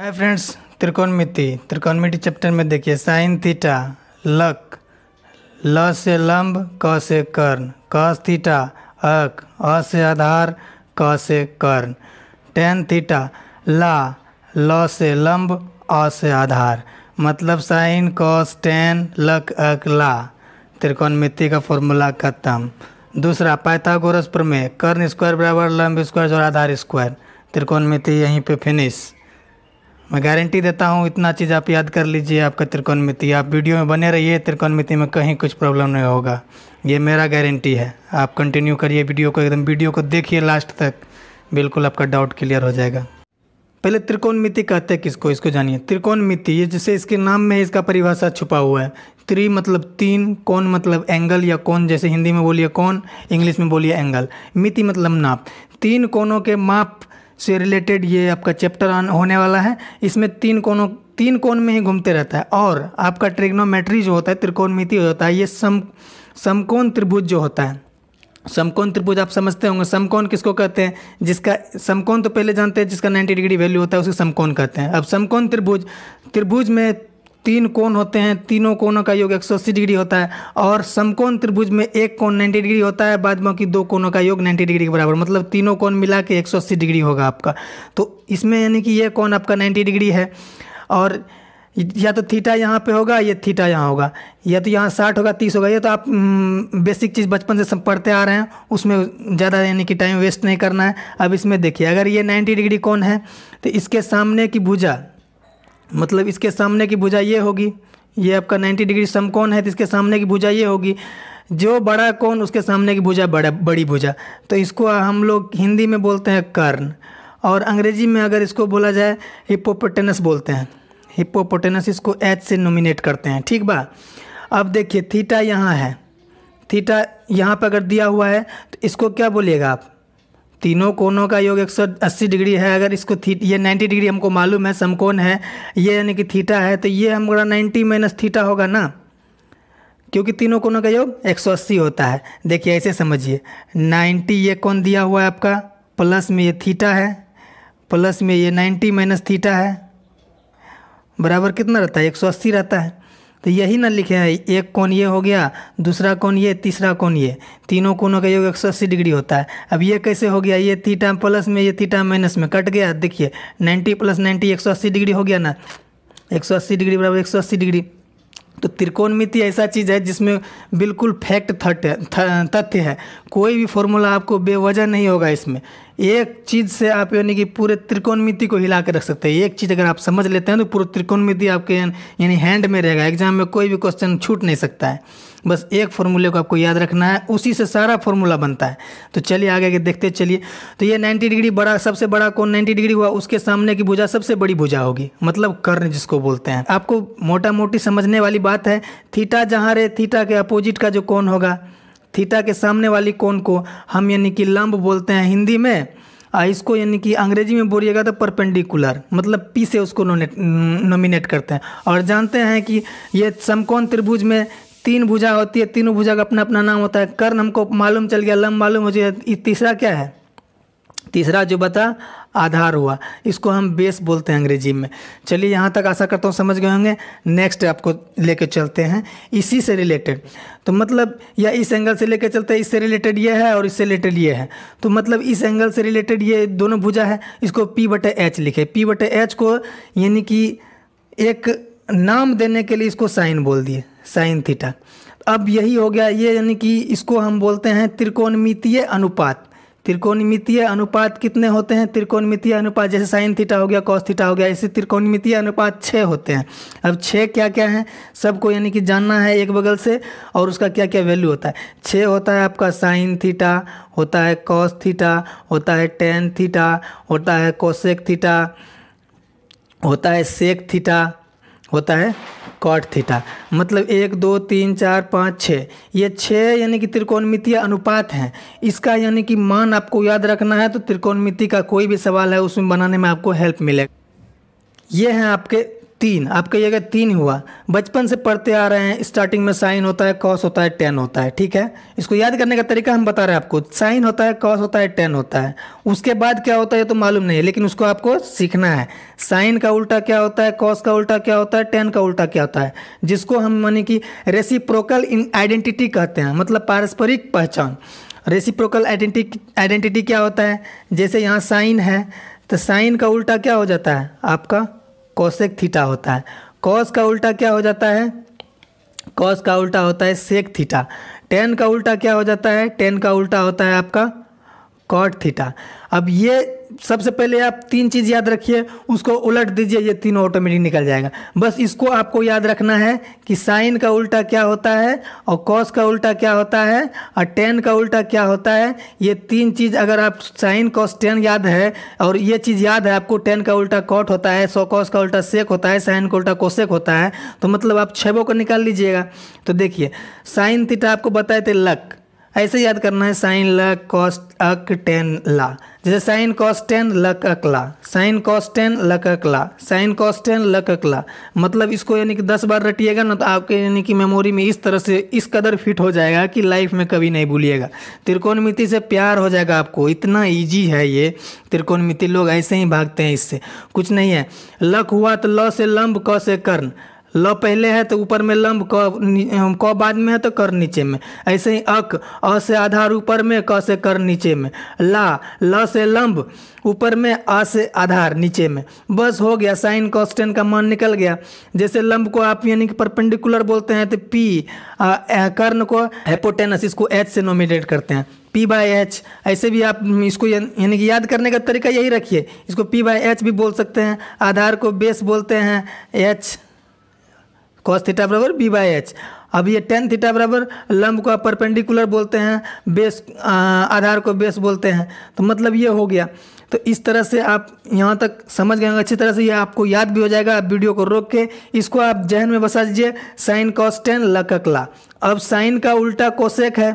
hi friends त्रिकोणमिति त्रिकोणमिति chapter में देखिए sine theta luck ल से लंब क से कर्ण कस थीटा अक अ से आधार क से कर्ण टेन थीटा ला ल से लंब अ से आधार मतलब साइन कॉस टेन लक अक ला त्रिकोणमिति का फॉर्मूला खत्म दूसरा पाइथागोरस प्रमेय कर्ण स्क्वायर बराबर लंब स्क्वायर और आधार स्क्वायर त्रिकोणमिति यहीं पे फिनिश मैं गारंटी देता हूँ इतना चीज़ आप याद कर लीजिए आपका त्रिकोणमिति आप वीडियो में बने रहिए त्रिकोणमिति में कहीं कुछ प्रॉब्लम नहीं होगा ये मेरा गारंटी है आप कंटिन्यू करिए वीडियो को एकदम वीडियो को देखिए लास्ट तक बिल्कुल आपका डाउट क्लियर हो जाएगा पहले त्रिकोणमिति कहते हैं किसको इसको जानिए त्रिकोणमिति ये जैसे इसके नाम में इसका परिभाषा छुपा हुआ है त्रि मतलब तीन कौन मतलब एंगल या कौन जैसे हिंदी में बोलिए कौन इंग्लिश में बोलिए एंगल मिति मतलब नाप तीन कोनों के माप से रिलेटेड ये आपका चैप्टर होने वाला है इसमें तीन कोनों तीन कोण में ही घूमते रहता है और आपका ट्रिग्नोमेट्री जो होता है त्रिकोणमिति होता है ये सम समकोण त्रिभुज जो होता है समकोण त्रिभुज आप समझते होंगे समकोण किसको कहते हैं जिसका समकोण तो पहले जानते हैं जिसका 90 डिग्री वैल्यू होता है उसे समकोण कहते हैं अब समकोण त्रिभुज त्रिभुज में तीन कोण होते हैं तीनों कोणों का योग 180 डिग्री होता है और समकोण त्रिभुज में एक कोण 90 डिग्री होता है बाद में दो कोणों का योग 90 डिग्री के बराबर मतलब तीनों कोण मिला के 180 डिग्री होगा आपका तो इसमें यानी कि ये कोण आपका 90 डिग्री है और या तो थीटा यहाँ पे होगा या थीटा यहाँ होगा या तो यहाँ साठ होगा तीस होगा ये तो आप हम्म, बेसिक चीज़ बचपन से पढ़ते आ रहे हैं उसमें ज़्यादा यानी कि टाइम वेस्ट नहीं करना है अब इसमें देखिए अगर ये नाइन्टी डिग्री कौन है तो इसके सामने की भुजा मतलब इसके सामने की भुजा ये होगी ये आपका 90 डिग्री समकोण है तो इसके सामने की भुजा ये होगी जो बड़ा कोण उसके सामने की भुजा बड़ा बड़ी भुजा तो इसको हम लोग हिंदी में बोलते हैं कर्ण और अंग्रेजी में अगर इसको बोला जाए हिप्पोपोटेनस बोलते हैं हिपोपोटेनस इसको एच से नोमिनेट करते हैं ठीक बा अब देखिए थीटा यहाँ है थीटा यहाँ पर अगर दिया हुआ है तो इसको क्या बोलिएगा आप तीनों कोनों का योग 180 डिग्री है अगर इसको थी ये 90 डिग्री हमको मालूम है समकोण है ये यानी कि थीटा है तो ये हमारा 90 माइनस थीटा होगा ना क्योंकि तीनों कोनों का योग 180 होता है देखिए ऐसे समझिए 90 ये कोण दिया हुआ है आपका प्लस में ये थीटा है प्लस में ये 90 माइनस थीटा है बराबर कितना रहता है 180 रहता है तो यही ना लिखे हैं एक कोण ये हो गया दूसरा कोण ये तीसरा कोण ये तीनों कोणों का योग एक सौ अस्सी डिग्री होता है अब ये कैसे हो गया ये थीटा प्लस में ये थीटा माइनस में कट गया देखिए नाइन्टी प्लस नाइन्टी एक सौ अस्सी डिग्री हो गया ना एक सौ अस्सी डिग्री बराबर एक सौ अस्सी डिग्री तो त्रिकोणमिति ऐसा चीज़ है जिसमें बिल्कुल फैक्ट थट्य तथ्य है कोई भी फॉर्मूला आपको बेवजह नहीं होगा इसमें एक चीज़ से आप यानी कि पूरे त्रिकोणमिति को हिला कर रख सकते हैं एक चीज़ अगर आप समझ लेते हैं तो पूरा त्रिकोणमिति आपके यानी हैंड में रहेगा एग्जाम में कोई भी क्वेश्चन छूट नहीं सकता है बस एक फॉर्मूले को आपको याद रखना है उसी से सारा फॉर्मूला बनता है तो चलिए आगे आगे देखते चलिए तो ये 90 डिग्री बड़ा सबसे बड़ा कौन 90 डिग्री हुआ उसके सामने की भुजा सबसे बड़ी भुजा होगी मतलब कर्ण जिसको बोलते हैं आपको मोटा मोटी समझने वाली बात है थीटा जहाँ रहे थीटा के अपोजिट का जो कौन होगा थीटा के सामने वाली कौन को हम यानी कि लंब बोलते हैं हिंदी में आ इसको यानी कि अंग्रेजी में बोलिएगा तो परपेंडिकुलर मतलब पी से उसको नोमिनेट करते हैं और जानते हैं कि ये समकोण त्रिभुज में तीन भुजा होती है तीनों भुजा का अपना अपना नाम होता है कर्ण हमको मालूम चल गया लम मालूम हो जाए तीसरा क्या है तीसरा जो बता आधार हुआ इसको हम बेस बोलते हैं अंग्रेजी में चलिए यहाँ तक आशा करता हूँ समझ गए होंगे नेक्स्ट आपको लेके चलते हैं इसी से रिलेटेड तो मतलब या इस एंगल से लेके चलते हैं इससे रिलेटेड ये है और इससे रिलेटेड ये है तो मतलब इस एंगल से रिलेटेड ये दोनों भुजा है इसको पी बटे एच लिखे पी बटे एच को यानी कि एक नाम देने के लिए इसको साइन बोल दिए साइन थीटा अब यही हो गया ये यानी कि इसको हम बोलते हैं त्रिकोणमितीय अनुपात त्रिकोणमितीय अनुपात कितने होते हैं त्रिकोणमितीय अनुपात जैसे साइन थीटा हो गया कॉस थीटा हो गया ऐसे त्रिकोणमितीय अनुपात छः होते हैं अब छः क्या क्या हैं सबको यानी कि जानना है एक बगल से और उसका क्या क्या वैल्यू होता है छः होता है आपका साइन थीटा होता है कॉस थीटा होता है टेन थीटा होता है कोसेक थीटा होता है सेक थीटा होता है कॉट थीटा मतलब एक दो तीन चार पाँच छः ये छः यानी कि त्रिकोणमितीय अनुपात हैं इसका यानी कि मान आपको याद रखना है तो त्रिकोणमिति का कोई भी सवाल है उसमें बनाने में आपको हेल्प मिलेगा ये हैं आपके तीन आप कहिएगा तीन हुआ बचपन से पढ़ते आ रहे हैं स्टार्टिंग में साइन होता है कॉस होता है टेन होता है ठीक है इसको याद करने का तरीका हम बता रहे हैं आपको साइन होता है कॉस होता है टेन होता है उसके बाद क्या होता है तो मालूम नहीं है लेकिन उसको आपको सीखना है साइन का उल्टा क्या होता है कॉस का उल्टा क्या होता है टेन का उल्टा क्या होता है जिसको हम मानी कि रेसिप्रोकल आइडेंटिटी कहते हैं मतलब पारस्परिक पहचान रेसिप्रोकल आइडेंटिटी आइडेंटिटी क्या होता है जैसे यहाँ साइन है तो साइन का उल्टा क्या हो जाता है आपका कौशेक थीटा होता है कौश का उल्टा क्या हो जाता है कौश का उल्टा होता है सेक थीटा टेन का उल्टा क्या हो जाता है टेन का उल्टा होता है आपका कॉट थीटा अब ये सबसे पहले आप तीन चीज़ याद रखिए उसको उलट दीजिए ये तीनों ऑटोमेटिक निकल जाएगा बस इसको आपको याद रखना है कि साइन का उल्टा क्या होता है और कॉस का उल्टा क्या होता है और टेन का उल्टा क्या होता है ये तीन चीज़ अगर आप साइन कॉस टेन याद है और ये चीज़ याद है आपको टेन का उल्टा कॉट होता है सौ कॉस का उल्टा सेक होता है साइन का उल्टा कोसेक होता है तो मतलब आप छबों को निकाल लीजिएगा तो देखिए साइन थीटा आपको बताए थे लक ऐसे याद करना है साइन लक कॉस अक टेन ला जैसे साइन कॉस्टेन लक अकला साइन कॉस्टेन लक अकला साइन कॉस्टेन लक अकला मतलब इसको यानी कि दस बार रटिएगा ना तो आपके यानी कि मेमोरी में इस तरह से इस कदर फिट हो जाएगा कि लाइफ में कभी नहीं भूलिएगा त्रिकोणमिति से प्यार हो जाएगा आपको इतना ईजी है ये त्रिकोणमिति लोग ऐसे ही भागते हैं इससे कुछ नहीं है लक हुआ तो ल से लंब क से कर्ण ल पहले है तो ऊपर में लंब क क बाद में है तो कर नीचे में ऐसे ही अक अ से आधार ऊपर में क से कर नीचे में ला ल से लंब ऊपर में अ से आधार नीचे में बस हो गया साइन कॉस्टेन का मान निकल गया जैसे लंब को आप यानी कि परपेंडिकुलर बोलते हैं तो पी कर्ण को हेपोटेनस इसको एच से नोमिनेट करते हैं पी बाई एच ऐसे भी आप इसको यानी कि याद करने का तरीका यही रखिए इसको पी बाई एच भी बोल सकते हैं आधार को बेस बोलते हैं एच कॉस थीटा बराबर बी बाई एच अब ये टेन थीटा बराबर लंब को परपेंडिकुलर बोलते हैं बेस आधार को बेस बोलते हैं तो मतलब ये हो गया तो इस तरह से आप यहाँ तक समझ गए अच्छी तरह से यह आपको याद भी हो जाएगा आप वीडियो को रोक के इसको आप जहन में बसा दीजिए साइन कॉस टेन लककला अब साइन का उल्टा कोशेक है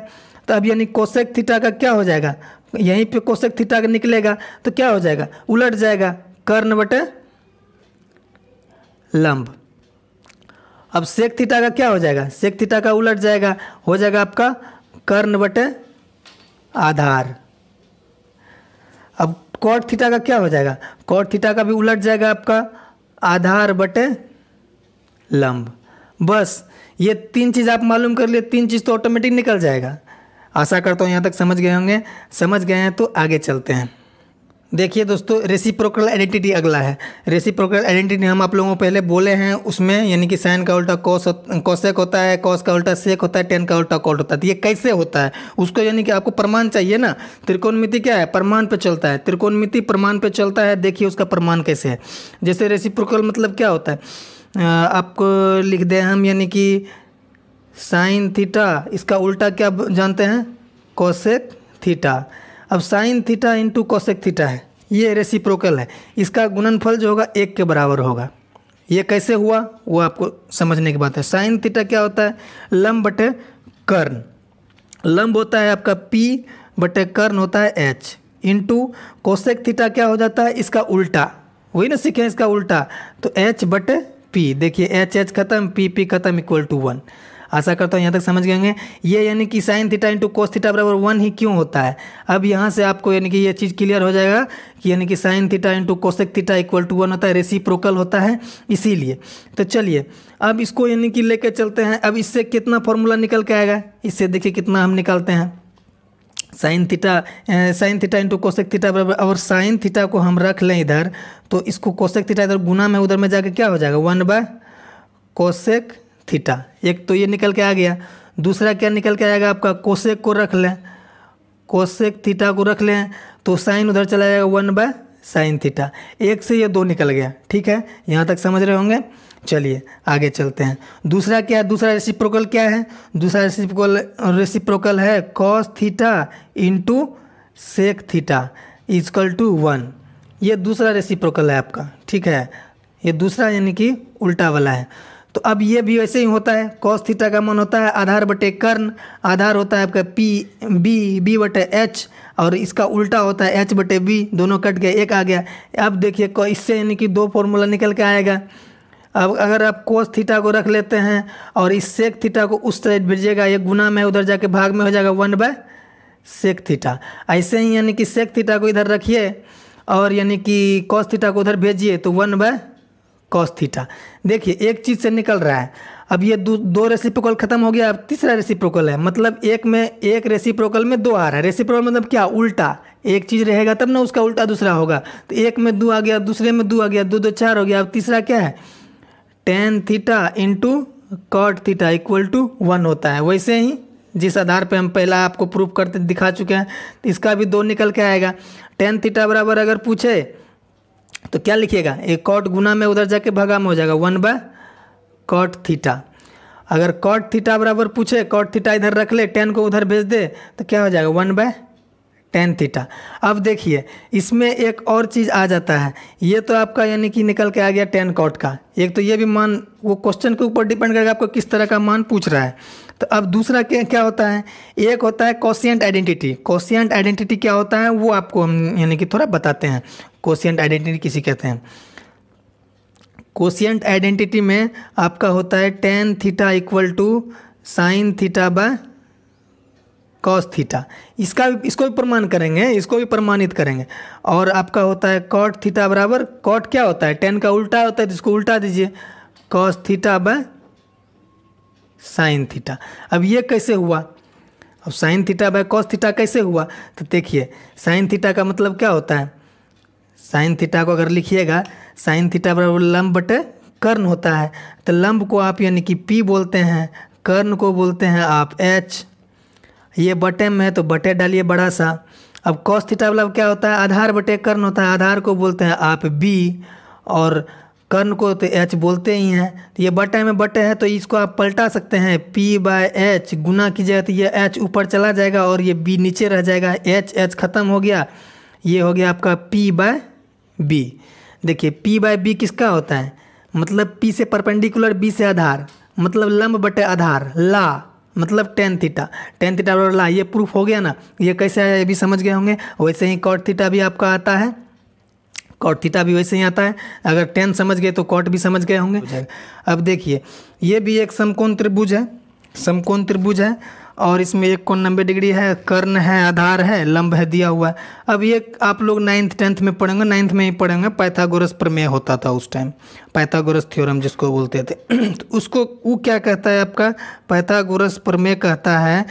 तो अब यानी कोशेक थीटा का क्या हो जाएगा यहीं पे कोशेक थीटा का निकलेगा तो क्या हो जाएगा उलट जाएगा कर्ण बटे लंब अब सेक थीटा का क्या हो जाएगा सेक थीटा का उलट जाएगा हो जाएगा आपका कर्ण बटे आधार अब कॉट थीटा का क्या हो जाएगा कॉट थीटा का भी उलट जाएगा आपका आधार बटे लंब बस ये तीन चीज़ आप मालूम कर लिए तीन चीज़ तो ऑटोमेटिक निकल जाएगा आशा करता हूँ यहाँ तक समझ गए होंगे समझ गए हैं तो आगे चलते हैं देखिए दोस्तों रेसिप्रोकल आइडेंटिटी अगला है रेसिप्रोकल आइडेंटिटी हम आप लोगों को पहले बोले हैं उसमें यानी कि साइन का उल्टा कॉस कॉसेक होता है कॉस का उल्टा सेक होता है टेन का उल्टा कॉट होता है तो ये कैसे होता है उसको यानी कि आपको प्रमाण चाहिए ना त्रिकोणमिति क्या है प्रमाण पर चलता है त्रिकोणमिति प्रमाण पर चलता है देखिए उसका प्रमाण कैसे है जैसे रेसिप्रोकल मतलब क्या होता है आपको लिख दें हम यानी कि साइन थीटा इसका उल्टा क्या जानते हैं कॉसेक थीटा अब sine theta into cosec theta है ये रेसिप्रोकल है इसका गुणनफल जो होगा एक के बराबर होगा ये कैसे हुआ वो आपको समझने की बात है साइन थीटा क्या होता है लम्ब बटे कर्न लम्ब होता है आपका पी बटे कर्न होता है एच इंटू कोसेक थीटा क्या हो जाता है इसका उल्टा वही ना सीखे इसका उल्टा तो एच बटे पी देखिए एच एच खत्म पी पी खत्म इक्वल टू वन आशा करता हूँ यहाँ तक समझ गए होंगे ये यानी कि sine theta into cos theta बराबर वन ही क्यों होता है अब यहाँ से आपको यानी कि ये चीज़ क्लियर हो जाएगा कि यानी कि sine theta into cosec theta equal to one होता है प्रोकल होता है इसीलिए तो चलिए अब इसको यानी कि लेकर चलते हैं अब इससे कितना फॉर्मूला निकल के आएगा इससे देखिए कितना हम निकालते हैं sine theta sine theta into cosec theta बराबर और साइन थीटा को हम रख लें इधर तो इसको कोसेक थीटा इधर गुना में उधर में जाकर क्या हो जाएगा वन बाय कोसेक थीटा एक तो ये निकल के आ गया दूसरा क्या निकल के आएगा आपका कोशेक को रख लें कोशेक थीटा को रख लें तो साइन उधर चला जाएगा वन बाय साइन थीटा एक से ये दो निकल गया ठीक है यहाँ तक समझ रहे होंगे चलिए आगे चलते हैं दूसरा क्या दूसरा रेसिप्रोकल क्या है दूसरा रेसिप्रोकल रेसिप्रोकल है cos theta into sec theta equal to one ये दूसरा रेसिप्रोकल है आपका ठीक है ये दूसरा यानी कि उल्टा वाला है तो अब ये भी वैसे ही होता है कॉस थीटा का मान होता है आधार बटे कर्ण आधार होता है आपका पी बी बी बटे एच और इसका उल्टा होता है एच बटे बी दोनों कट गए एक आ गया अब देखिए इससे यानी कि दो फॉर्मूला निकल के आएगा अब अगर आप कोस थीटा को रख लेते हैं और इस सेक थीटा को उस साइड भेजिएगा एक गुना में उधर जाके भाग में हो जाएगा वन बाय सेक थीटा ऐसे ही यानी कि सेक थीटा को इधर रखिए और यानी कि कॉस थीटा को उधर भेजिए तो वन बाय कॉस थीटा देखिए एक चीज़ से निकल रहा है अब ये दो दो रेसिप्रोकल खत्म हो गया अब तीसरा रेसिप्रोकल है मतलब एक में एक रेसिप्रोकल में दो आ रहा है रेसिप्रोकल मतलब क्या उल्टा एक चीज़ रहेगा तब ना उसका उल्टा दूसरा होगा तो एक में दो आ गया दूसरे में दो आ गया दो दो चार हो गया अब तीसरा क्या है tan theta into cot theta equal to one होता है वैसे ही जिस आधार पे हम पहला आपको प्रूफ करते दिखा चुके हैं तो इसका भी दो निकल के आएगा टेन थीटा बराबर अगर पूछे तो क्या लिखिएगा एक कॉट गुना में उधर जाके भगा में हो जाएगा वन बाय कॉट थीटा अगर कॉट थीटा बराबर पूछे कॉट थीटा इधर रख ले टेन को उधर भेज दे तो क्या हो जाएगा वन बाय टेन थीटा अब देखिए इसमें एक और चीज़ आ जाता है ये तो आपका यानी कि निकल के आ गया टेन कॉट का एक तो ये भी मान वो क्वेश्चन के ऊपर डिपेंड करेगा आपको किस तरह का मान पूछ रहा है तो अब दूसरा क्या क्या होता है एक होता है कोशियंट आइडेंटिटी कोशियंट आइडेंटिटी क्या होता है वो आपको हम यानी कि थोड़ा बताते हैं कोशियंट आइडेंटिटी किसी कहते हैं कोशियंट आइडेंटिटी में आपका होता है tan theta equal to sine theta by cos theta इसका इसको भी प्रमाण करेंगे इसको भी प्रमाणित करेंगे और आपका होता है कॉट थीटा बराबर कॉट क्या होता है टेन का उल्टा होता है तो इसको उल्टा दीजिए cos theta by sine theta अब ये कैसे हुआ अब sine theta by cos theta कैसे हुआ तो देखिए साइन थीटा का मतलब क्या होता है साइन थीटा को अगर लिखिएगा साइन थीटा बराबर लंब बटे कर्ण होता है तो लंब को आप यानी कि पी बोलते हैं कर्ण को बोलते हैं आप एच ये बटे में है तो बटे डालिए बड़ा सा अब कॉस थीटा मतलब क्या होता है आधार बटे कर्ण होता है आधार को बोलते हैं आप बी और कर्ण को तो एच बोलते ही हैं तो ये बटे में बटे हैं तो इसको आप पलटा सकते हैं पी बाय एच गुना की जाए तो ये एच ऊपर चला जाएगा और ये बी नीचे रह जाएगा एच एच ख़त्म हो गया ये हो गया आपका पी बाय बी देखिए पी बाय बी किसका होता है मतलब पी से परपेंडिकुलर बी से आधार मतलब लंब बटे आधार ला मतलब टेन थीटा टेन थीटा और ला ये प्रूफ हो गया ना ये कैसे आया ये भी समझ गए होंगे वैसे ही कॉट थीटा भी आपका आता है कॉट थीटा भी वैसे ही आता है अगर टेन समझ गए तो कॉट भी समझ गए होंगे अब देखिए ये भी एक समकोण त्रिभुज है समकोण त्रिभुज है और इसमें एक कोण नब्बे डिग्री है कर्ण है आधार है लंब है दिया हुआ है अब ये आप लोग नाइन्थ टेंथ में पढ़ेंगे नाइन्थ में ही पढ़ेंगे पैथागोरस प्रमेय होता था उस टाइम पैथागोरस थ्योरम जिसको बोलते थे तो उसको वो क्या कहता है आपका पैथागोरस प्रमेय कहता है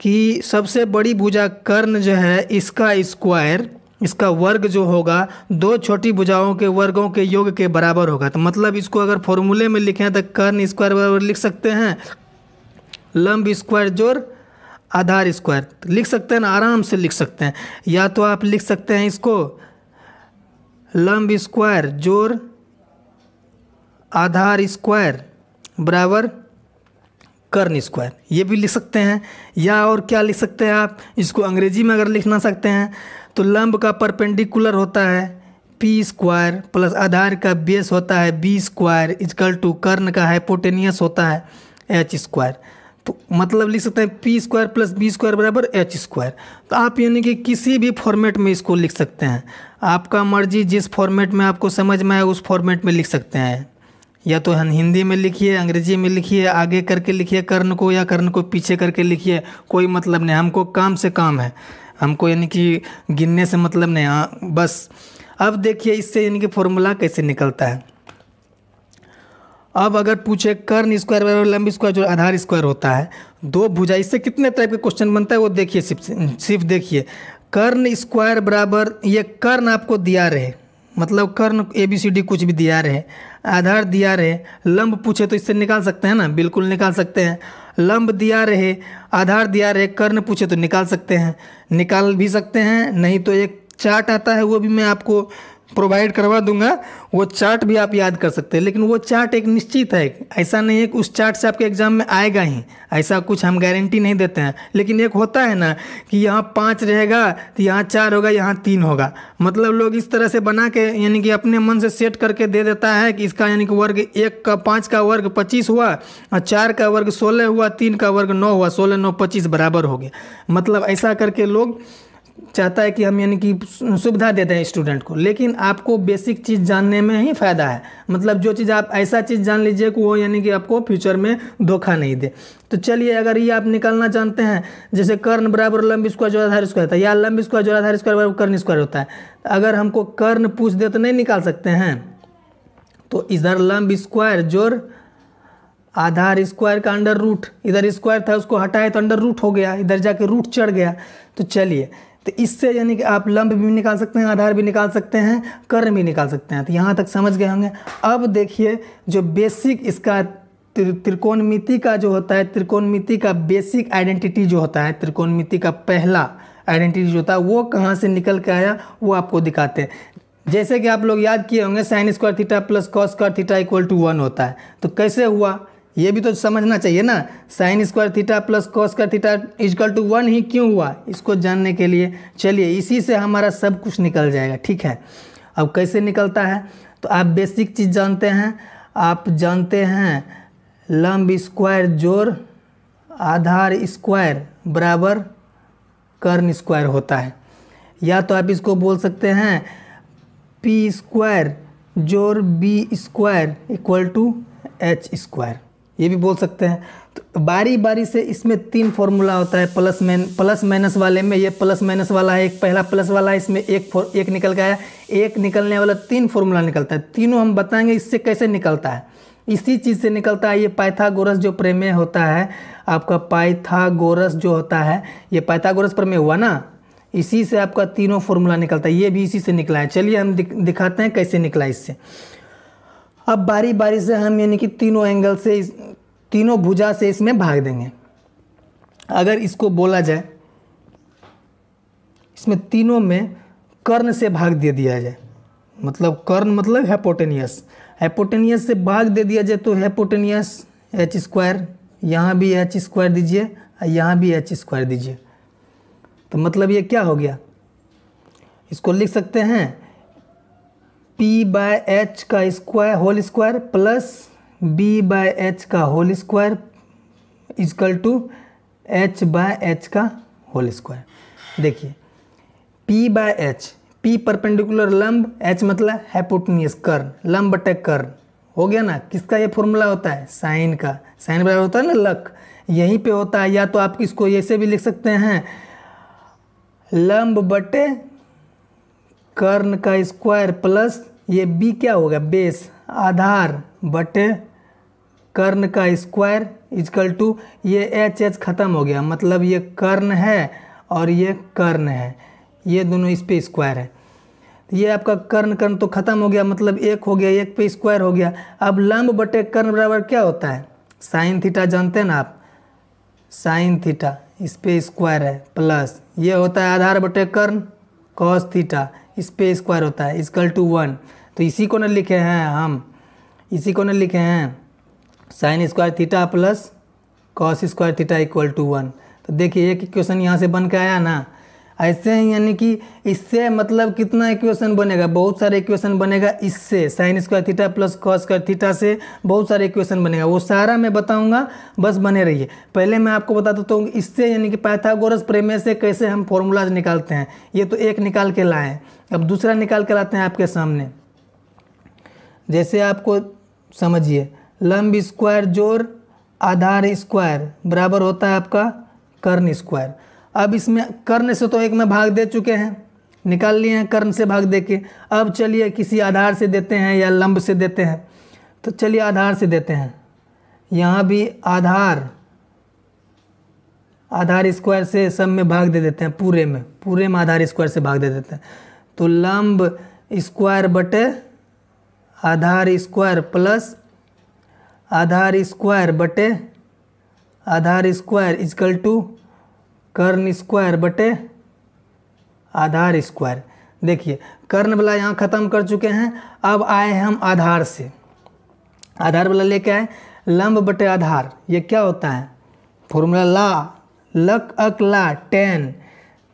कि सबसे बड़ी भुजा कर्ण जो है इसका स्क्वायर इसका वर्ग जो होगा दो छोटी भुजाओं के वर्गों के योग के बराबर होगा तो मतलब इसको अगर फॉर्मूले में लिखें तो कर्ण स्क्वायर बराबर लिख सकते हैं लंब स्क्वायर जोर आधार स्क्वायर तो लिख सकते हैं ना आराम से लिख सकते हैं या तो आप लिख सकते हैं इसको लंब स्क्वायर जोर आधार स्क्वायर बराबर कर्ण स्क्वायर ये भी लिख सकते हैं या और क्या लिख सकते हैं आप इसको अंग्रेजी में अगर लिखना सकते हैं तो लंब का परपेंडिकुलर होता है पी स्क्वायर प्लस आधार का बेस होता है बी स्क्वायर इजकल टू कर्ण का हाइपोटेनियस होता है एच स्क्वायर तो मतलब लिख सकते हैं P square plus B square बराबर एच स्क्वायर तो आप यानी कि किसी भी फॉर्मेट में इसको लिख सकते हैं आपका मर्जी जिस फॉर्मेट में आपको समझ में आए उस फॉर्मेट में लिख सकते हैं या तो हिंदी में लिखिए अंग्रेजी में लिखिए आगे करके लिखिए कर्ण को या कर्ण को पीछे करके लिखिए कोई मतलब नहीं हमको काम से काम है हमको यानी कि गिनने से मतलब नहीं हाँ बस अब देखिए इससे यानी कि फॉर्मूला कैसे निकलता है अब अगर पूछे कर्ण स्क्वायर बराबर लंब स्क्वायर जो आधार स्क्वायर होता है दो भुजा इससे कितने टाइप के क्वेश्चन बनता है वो देखिए सिर्फ सिर्फ देखिए कर्ण स्क्वायर बराबर ये कर्ण आपको दिया रहे मतलब कर्ण ए बी सी डी कुछ भी दिया रहे आधार दिया रहे लंब पूछे तो इससे निकाल सकते हैं ना बिल्कुल निकाल सकते हैं लंब दिया रहे आधार दिया रहे कर्ण पूछे तो निकाल सकते हैं निकाल भी सकते हैं नहीं तो एक चार्ट आता है वो भी मैं आपको प्रोवाइड करवा दूंगा वो चार्ट भी आप याद कर सकते हैं लेकिन वो चार्ट एक निश्चित है ऐसा नहीं है कि उस चार्ट से आपके एग्ज़ाम में आएगा ही ऐसा कुछ हम गारंटी नहीं देते हैं लेकिन एक होता है ना कि यहाँ पाँच रहेगा तो यहाँ चार होगा यहाँ तीन होगा मतलब लोग इस तरह से बना के यानी कि अपने मन से सेट करके दे देता है कि इसका यानी कि वर्ग एक का पाँच का वर्ग पच्चीस हुआ और चार का वर्ग सोलह हुआ तीन का वर्ग नौ हुआ सोलह नौ पच्चीस बराबर हो गया मतलब ऐसा करके लोग चाहता है कि हम यानी कि सुविधा दे दें स्टूडेंट को लेकिन आपको बेसिक चीज़ जानने में ही फ़ायदा है मतलब जो चीज़ आप ऐसा चीज़ जान लीजिए कि वो यानी कि आपको फ्यूचर में धोखा नहीं दे तो चलिए अगर ये आप निकालना जानते हैं जैसे कर्ण बराबर लंबी स्क्वायर जो आधार स्क्वायर होता है या लंब स्क्वायर जो आधार स्क्वायर बराबर कर्ण स्क्वायर होता है अगर हमको कर्ण पूछ दे तो नहीं निकाल सकते हैं तो इधर लंब स्क्वायर जोर आधार स्क्वायर का अंडर रूट इधर स्क्वायर था उसको हटाए तो अंडर रूट हो गया इधर जाके रूट चढ़ गया तो चलिए तो इससे यानी कि आप लंब भी निकाल सकते हैं आधार भी निकाल सकते हैं कर्ण भी निकाल सकते हैं तो यहाँ तक समझ गए होंगे अब देखिए जो बेसिक इसका त्रिकोणमिति का जो होता है त्रिकोणमिति का बेसिक आइडेंटिटी जो होता है त्रिकोणमिति का पहला आइडेंटिटी जो होता है वो कहाँ से निकल के आया वो आपको दिखाते हैं जैसे कि आप लोग याद किए होंगे sine square theta plus cos square theta equal to one होता है तो कैसे हुआ ये भी तो समझना चाहिए ना sine square theta plus cos का थीटा इजकल टू वन ही क्यों हुआ इसको जानने के लिए चलिए इसी से हमारा सब कुछ निकल जाएगा ठीक है अब कैसे निकलता है तो आप बेसिक चीज़ जानते हैं आप जानते हैं लंब स्क्वायर जोर आधार स्क्वायर बराबर कर्न स्क्वायर होता है या तो आप इसको बोल सकते हैं पी स्क्वायर जोर B square equal to H square ये भी बोल सकते हैं तो बारी बारी से इसमें तीन फार्मूला होता है प्लस मैन प्लस माइनस वाले में ये प्लस माइनस वाला है एक पहला प्लस वाला है इसमें एक फॉर एक निकल गया एक निकलने वाला तीन फार्मूला निकलता है तीनों हम बताएंगे इससे कैसे निकलता है इसी चीज़ से निकलता है ये पाइथागोरस जो प्रेमय होता है आपका पाइथागोरस जो होता है ये पाइथागोरस प्रमेय हुआ ना इसी से आपका तीनों फॉर्मूला निकलता है ये भी इसी से निकला है चलिए हम दिखाते हैं कैसे निकला इससे अब बारी बारी से हम यानी कि तीनों एंगल से इस तीनों भुजा से इसमें भाग देंगे अगर इसको बोला जाए इसमें तीनों में कर्ण से भाग दे दिया जाए मतलब कर्ण मतलब हैपोटेनियस हैपोटेनियस से भाग दे दिया जाए तो हैपोटेनियस एच स्क्वायर यहाँ भी एच स्क्वायर दीजिए और यहाँ भी एच स्क्वायर दीजिए तो मतलब ये क्या हो गया इसको लिख सकते हैं पी बाय एच का square whole square plus B by H का whole square equal to H by H का होल स्क्वायर देखिए P by H P perpendicular लंब एच मतलब हैपोटनियस कर्न लंब बटे कर्ण हो गया ना किसका ये फॉर्मूला होता है साइन का साइन बराबर होता है ना लक यहीं पे होता है या तो आप इसको ऐसे भी लिख सकते हैं लंब बटे कर्ण का स्क्वायर प्लस ये बी क्या होगा बेस आधार बटे कर्ण का स्क्वायर इजकल टू ये एच एच ख़त्म हो गया मतलब ये कर्ण है और ये कर्ण है ये दोनों इस पे स्क्वायर है ये आपका कर्ण कर्ण तो खत्म हो गया मतलब एक हो गया एक पे स्क्वायर हो गया अब लंब बटे कर्ण बराबर क्या होता है साइन थीटा जानते हैं ना आप साइन थीटा इस पे स्क्वायर है प्लस ये होता है आधार बटे कर्ण कॉस थीटा इस पे स्क्वायर होता है इसकल टू वन तो इसी को न लिखे हैं हम इसी को न लिखे हैं sine square theta plus cos square theta equal to one तो देखिए एक क्वेश्चन यहाँ से बन के आया ना ऐसे ही यानी कि इससे मतलब कितना इक्वेशन बनेगा बहुत सारे इक्वेशन बनेगा इससे sine square theta plus cos square theta से बहुत सारे इक्वेशन बनेगा वो सारा मैं बताऊंगा बस बने रहिए पहले मैं आपको बता देता हूँ इससे यानी कि पैथागोरस प्रेमे से कैसे हम फॉर्मूलाज निकालते हैं ये तो एक निकाल के लाए अब दूसरा निकाल के लाते हैं आपके सामने जैसे आपको समझिए लंब स्क्वायर जोर आधार स्क्वायर बराबर होता है आपका कर्ण स्क्वायर अब इसमें कर्ण से तो एक में भाग दे चुके हैं निकाल लिए हैं कर्ण से भाग दे के अब चलिए किसी आधार से देते हैं या लंब से देते हैं तो चलिए आधार से देते हैं यहाँ भी आधार आधार स्क्वायर से सब में भाग दे देते हैं पूरे में पूरे में आधार स्क्वायर से भाग दे देते हैं तो लंब स्क्वायर बटे आधार स्क्वायर प्लस आधार स्क्वायर बटे आधार स्क्वायर इजकल टू कर्ण स्क्वायर बटे आधार स्क्वायर देखिए कर्ण वाला यहाँ ख़त्म कर चुके हैं अब आए हम आधार से आधार वाला लेके आए लंब बटे आधार ये क्या होता है फॉर्मूला ला लक अक ला टेन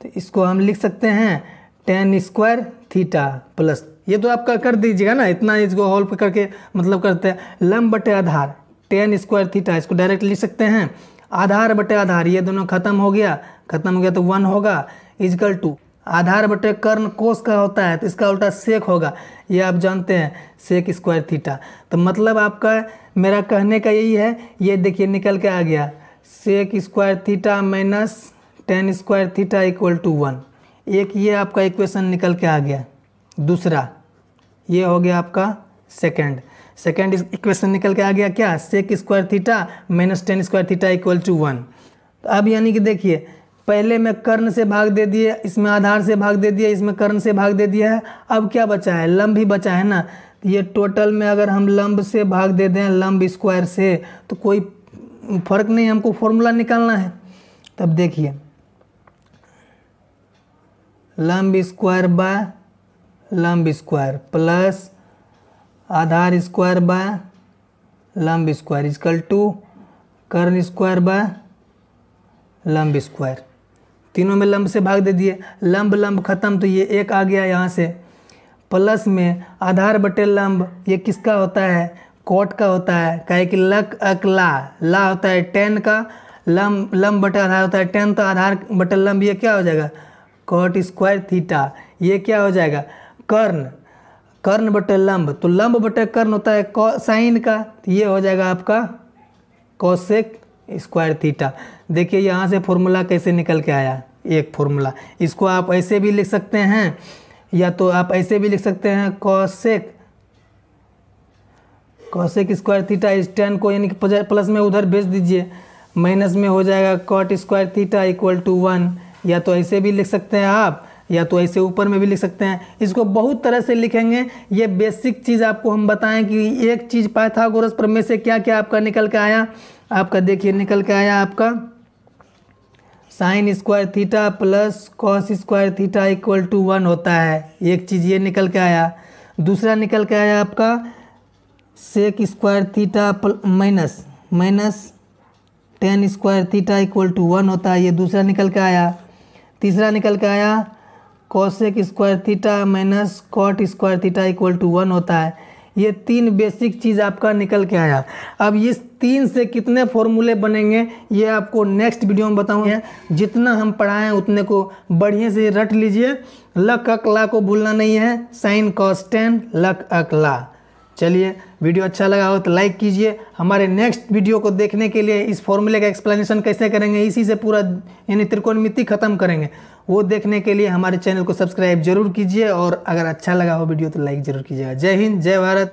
तो इसको हम लिख सकते हैं टेन स्क्वायर थीटा प्लस ये तो आप कर दीजिएगा ना इतना इसको हॉल्व करके मतलब करते हैं लंब बटे आधार टेन स्क्वायर थीटा इसको डायरेक्ट लिख सकते हैं आधार बटे आधार ये दोनों खत्म हो गया खत्म हो गया तो वन होगा इजकल टू आधार बटे कर्ण कोष का होता है तो इसका उल्टा सेक होगा ये आप जानते हैं सेक स्क्वायर थीटा तो मतलब आपका मेरा कहने का यही है ये देखिए निकल के आ गया sec square theta minus tan square theta equal to one एक ये आपका इक्वेशन निकल के आ गया दूसरा ये हो गया आपका सेकेंड सेकेंड इक्वेशन निकल के आ गया क्या sec square theta minus tan square theta equal to one तो अब यानी कि देखिए पहले मैं कर्ण से भाग दे दिए इसमें आधार से भाग दे दिया इसमें कर्ण से भाग दे दिया है अब क्या बचा है लंब ही बचा है ना ये टोटल में अगर हम लंब से भाग दे दें लंब स्क्वायर से तो कोई फर्क नहीं हमको फॉर्मूला निकालना है तब तो देखिए लंब स्क्वायर बाय लंब स्क्वायर प्लस आधार स्क्वायर बाय लंब स्क्वायर इजकल टू कर्ण स्क्वायर बाय लंब स्क्वायर तीनों में लंब से भाग दे दिए लंब लंब खत्म तो ये एक आ गया यहाँ से प्लस में आधार बटे लंब ये किसका होता है कोट का होता है कहे कि लक अक ला ला होता है टेन का लंब लंब बटे आधार होता है टेन तो आधार बटे लंब ये क्या हो जाएगा कोट स्क्वायर थीटा ये क्या हो जाएगा कर्ण कर्ण बटे लंब तो लंब बटे कर्ण होता है कौ साइन का तो ये हो जाएगा आपका कौशिक स्क्वायर थीटा देखिए यहाँ से फॉर्मूला कैसे निकल के आया एक फॉर्मूला इसको आप ऐसे भी लिख सकते हैं या तो आप ऐसे भी लिख सकते हैं कौशिक कौशिक स्क्वायर थीटा इस टेन को यानी कि प्लस में उधर भेज दीजिए माइनस में हो जाएगा cot square theta equal to one या तो ऐसे भी लिख सकते हैं आप या तो ऐसे ऊपर में भी लिख सकते हैं इसको बहुत तरह से लिखेंगे ये बेसिक चीज़ आपको हम बताएं कि एक चीज़ पाइथागोरस प्रमेय से क्या क्या आपका निकल के आया आपका देखिए निकल के आया आपका sin square theta plus cos square theta equal to one होता है एक चीज़ ये निकल के आया दूसरा निकल के आया आपका sec square theta minus minus tan square theta equal to one होता है ये दूसरा निकल के आया तीसरा निकल के आया cosec square theta minus cot square theta equal to one होता है ये तीन बेसिक चीज़ आपका निकल के आया अब इस तीन से कितने फॉर्मूले बनेंगे ये आपको नेक्स्ट वीडियो में बताऊंगा जितना हम पढ़ाएँ उतने को बढ़िया से रट लीजिए लक अकला को भूलना नहीं है साइन कॉस्टेन लक अकला चलिए वीडियो अच्छा लगा हो तो लाइक कीजिए हमारे नेक्स्ट वीडियो को देखने के लिए इस फॉर्मूले का एक्सप्लेनेशन कैसे करेंगे इसी से पूरा यानी त्रिकोणमिति खत्म करेंगे वो देखने के लिए हमारे चैनल को सब्सक्राइब जरूर कीजिए और अगर अच्छा लगा हो वीडियो तो लाइक जरूर कीजिएगा जय हिंद जय भारत